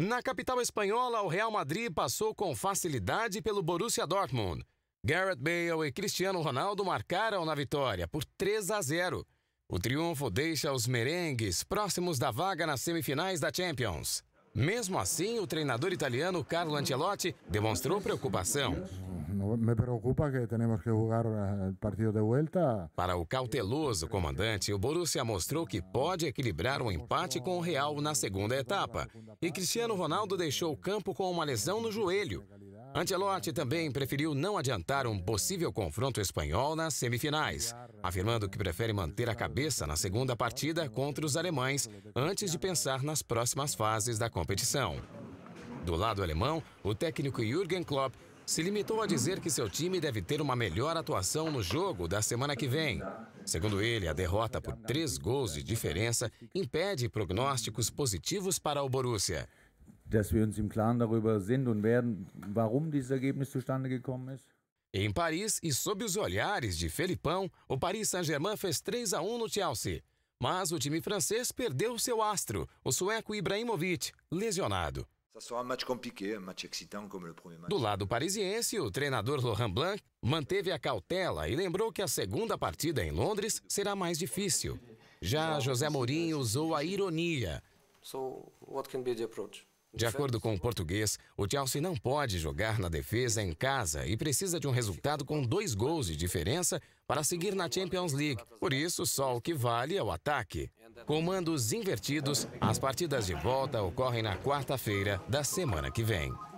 Na capital espanhola, o Real Madrid passou com facilidade pelo Borussia Dortmund. Garrett Bale e Cristiano Ronaldo marcaram na vitória por 3 a 0. O triunfo deixa os merengues próximos da vaga nas semifinais da Champions. Mesmo assim, o treinador italiano Carlo Ancelotti demonstrou preocupação me preocupa que temos que jogar o eh, partido de volta. Para o cauteloso comandante, o Borussia mostrou que pode equilibrar um empate com o Real na segunda etapa. E Cristiano Ronaldo deixou o campo com uma lesão no joelho. Ancelotti também preferiu não adiantar um possível confronto espanhol nas semifinais, afirmando que prefere manter a cabeça na segunda partida contra os alemães antes de pensar nas próximas fases da competição. Do lado alemão, o técnico Jürgen Klopp se limitou a dizer que seu time deve ter uma melhor atuação no jogo da semana que vem. Segundo ele, a derrota por três gols de diferença impede prognósticos positivos para o Borussia. Em Paris e sob os olhares de Felipão, o Paris Saint-Germain fez 3 a 1 no Chelsea. Mas o time francês perdeu seu astro, o sueco Ibrahimovic, lesionado. Do lado parisiense, o treinador Laurent Blanc manteve a cautela e lembrou que a segunda partida em Londres será mais difícil. Já José Mourinho usou a ironia. De acordo com o português, o Chelsea não pode jogar na defesa em casa e precisa de um resultado com dois gols de diferença para seguir na Champions League. Por isso, só o que vale é o ataque. Com mandos invertidos, as partidas de volta ocorrem na quarta-feira da semana que vem.